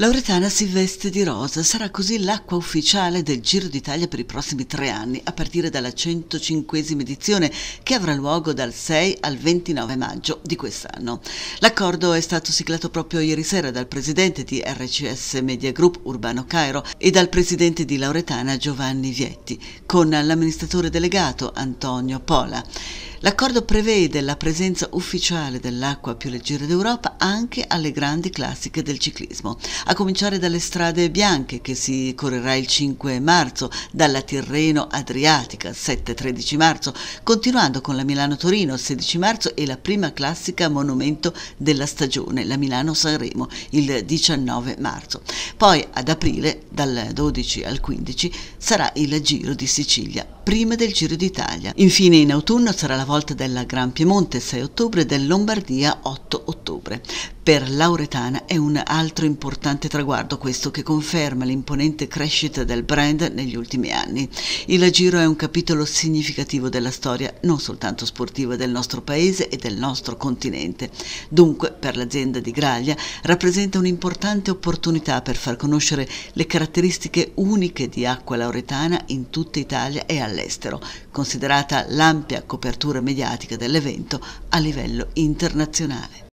Lauretana si veste di rosa, sarà così l'acqua ufficiale del Giro d'Italia per i prossimi tre anni, a partire dalla 105 edizione che avrà luogo dal 6 al 29 maggio di quest'anno. L'accordo è stato siglato proprio ieri sera dal presidente di RCS Media Group Urbano Cairo e dal presidente di Lauretana Giovanni Vietti, con l'amministratore delegato Antonio Pola. L'accordo prevede la presenza ufficiale dell'acqua più leggera d'Europa anche alle grandi classiche del ciclismo, a cominciare dalle strade bianche che si correrà il 5 marzo, dalla Tirreno Adriatica 7-13 marzo, continuando con la Milano-Torino 16 marzo e la prima classica monumento della stagione, la Milano-Sanremo il 19 marzo. Poi ad aprile, dal 12 al 15, sarà il Giro di Sicilia, prima del Giro d'Italia. Infine in autunno sarà la volta della Gran Piemonte 6 ottobre del Lombardia 8 ottobre. Per Lauretana è un altro importante traguardo questo che conferma l'imponente crescita del brand negli ultimi anni. Il Giro è un capitolo significativo della storia non soltanto sportiva del nostro paese e del nostro continente. Dunque, per l'azienda di Graglia rappresenta un'importante opportunità per far conoscere le caratteristiche uniche di Acqua Lauretana in tutta Italia e all'estero, considerata l'ampia copertura mediatica dell'evento a livello internazionale.